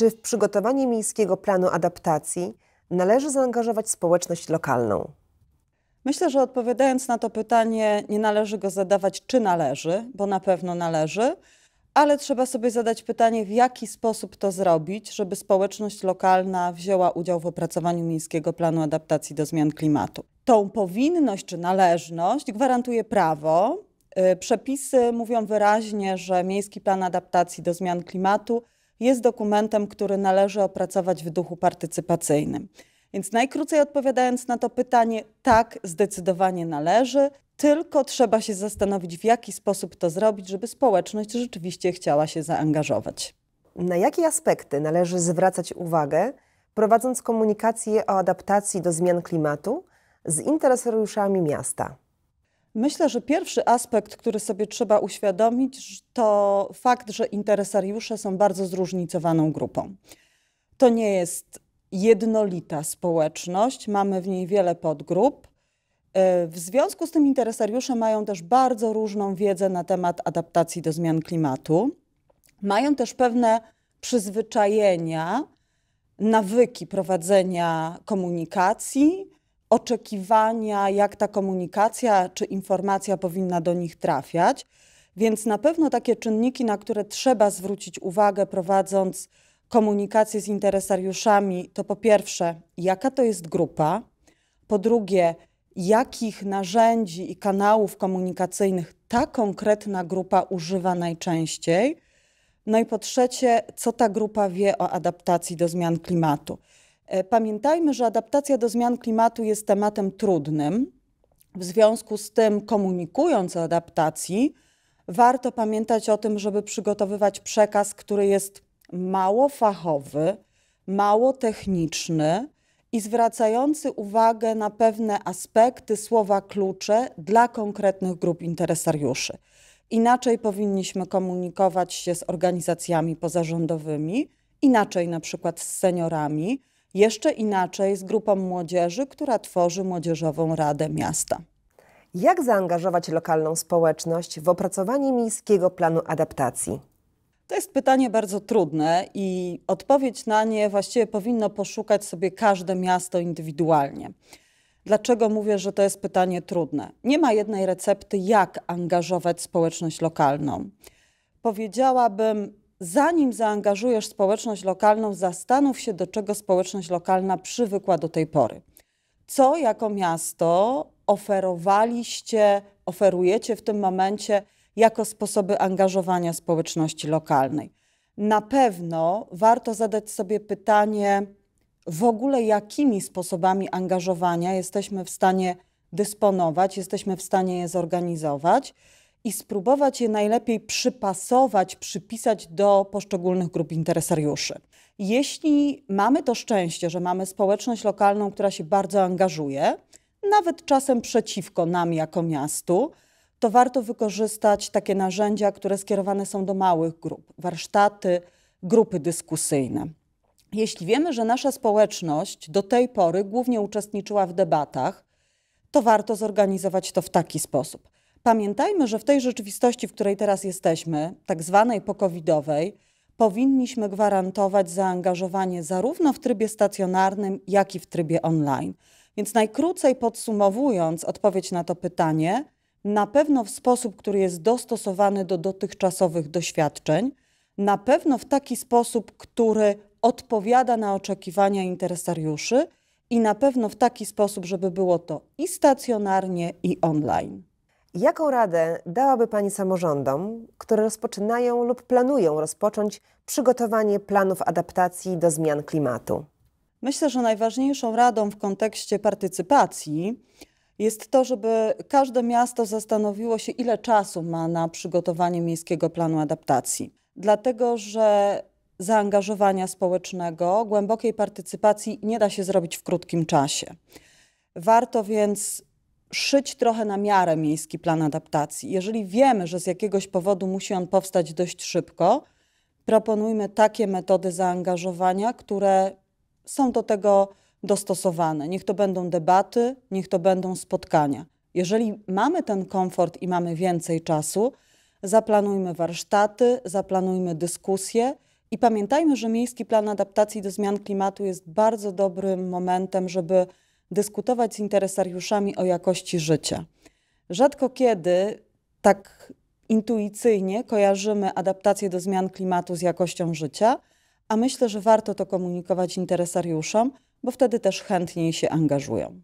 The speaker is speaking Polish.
Czy w przygotowanie miejskiego planu adaptacji należy zaangażować społeczność lokalną? Myślę, że odpowiadając na to pytanie, nie należy go zadawać, czy należy, bo na pewno należy, ale trzeba sobie zadać pytanie, w jaki sposób to zrobić, żeby społeczność lokalna wzięła udział w opracowaniu miejskiego planu adaptacji do zmian klimatu. Tą powinność czy należność gwarantuje prawo. Y, przepisy mówią wyraźnie, że miejski plan adaptacji do zmian klimatu jest dokumentem, który należy opracować w duchu partycypacyjnym. Więc najkrócej odpowiadając na to pytanie, tak, zdecydowanie należy, tylko trzeba się zastanowić, w jaki sposób to zrobić, żeby społeczność rzeczywiście chciała się zaangażować. Na jakie aspekty należy zwracać uwagę, prowadząc komunikację o adaptacji do zmian klimatu z interesariuszami miasta? Myślę, że pierwszy aspekt, który sobie trzeba uświadomić, to fakt, że interesariusze są bardzo zróżnicowaną grupą. To nie jest jednolita społeczność, mamy w niej wiele podgrup. W związku z tym interesariusze mają też bardzo różną wiedzę na temat adaptacji do zmian klimatu. Mają też pewne przyzwyczajenia, nawyki prowadzenia komunikacji, oczekiwania, jak ta komunikacja czy informacja powinna do nich trafiać. Więc na pewno takie czynniki, na które trzeba zwrócić uwagę, prowadząc komunikację z interesariuszami, to po pierwsze, jaka to jest grupa, po drugie, jakich narzędzi i kanałów komunikacyjnych ta konkretna grupa używa najczęściej. No i po trzecie, co ta grupa wie o adaptacji do zmian klimatu. E, pamiętajmy, że adaptacja do zmian klimatu jest tematem trudnym. W związku z tym, komunikując o adaptacji, warto pamiętać o tym, żeby przygotowywać przekaz, który jest mało fachowy, mało techniczny i zwracający uwagę na pewne aspekty, słowa klucze dla konkretnych grup interesariuszy. Inaczej powinniśmy komunikować się z organizacjami pozarządowymi, inaczej na przykład z seniorami, jeszcze inaczej z grupą młodzieży, która tworzy Młodzieżową Radę Miasta. Jak zaangażować lokalną społeczność w opracowanie miejskiego planu adaptacji? To jest pytanie bardzo trudne i odpowiedź na nie właściwie powinno poszukać sobie każde miasto indywidualnie. Dlaczego mówię, że to jest pytanie trudne? Nie ma jednej recepty, jak angażować społeczność lokalną. Powiedziałabym, zanim zaangażujesz społeczność lokalną, zastanów się, do czego społeczność lokalna przywykła do tej pory. Co jako miasto oferowaliście, oferujecie w tym momencie jako sposoby angażowania społeczności lokalnej? Na pewno warto zadać sobie pytanie, w ogóle jakimi sposobami angażowania jesteśmy w stanie dysponować, jesteśmy w stanie je zorganizować i spróbować je najlepiej przypasować, przypisać do poszczególnych grup interesariuszy. Jeśli mamy to szczęście, że mamy społeczność lokalną, która się bardzo angażuje, nawet czasem przeciwko nam jako miastu, to warto wykorzystać takie narzędzia, które skierowane są do małych grup, warsztaty, grupy dyskusyjne. Jeśli wiemy, że nasza społeczność do tej pory głównie uczestniczyła w debatach, to warto zorganizować to w taki sposób Pamiętajmy, że w tej rzeczywistości, w której teraz jesteśmy, tak zwanej pokowidowej, powinniśmy gwarantować zaangażowanie zarówno w trybie stacjonarnym, jak i w trybie online. Więc najkrócej podsumowując odpowiedź na to pytanie, na pewno w sposób, który jest dostosowany do dotychczasowych doświadczeń, na pewno w taki sposób, który odpowiada na oczekiwania interesariuszy i na pewno w taki sposób, żeby było to i stacjonarnie, i online. Jaką radę dałaby Pani samorządom, które rozpoczynają lub planują rozpocząć przygotowanie planów adaptacji do zmian klimatu? Myślę, że najważniejszą radą w kontekście partycypacji jest to, żeby każde miasto zastanowiło się, ile czasu ma na przygotowanie miejskiego planu adaptacji. Dlatego, że zaangażowania społecznego, głębokiej partycypacji nie da się zrobić w krótkim czasie. Warto więc szyć trochę na miarę miejski plan adaptacji. Jeżeli wiemy, że z jakiegoś powodu musi on powstać dość szybko, proponujmy takie metody zaangażowania, które są do tego dostosowane. Niech to będą debaty, niech to będą spotkania. Jeżeli mamy ten komfort i mamy więcej czasu, zaplanujmy warsztaty, zaplanujmy dyskusje i pamiętajmy, że miejski plan adaptacji do zmian klimatu jest bardzo dobrym momentem, żeby dyskutować z interesariuszami o jakości życia. Rzadko kiedy tak intuicyjnie kojarzymy adaptację do zmian klimatu z jakością życia, a myślę, że warto to komunikować interesariuszom, bo wtedy też chętniej się angażują.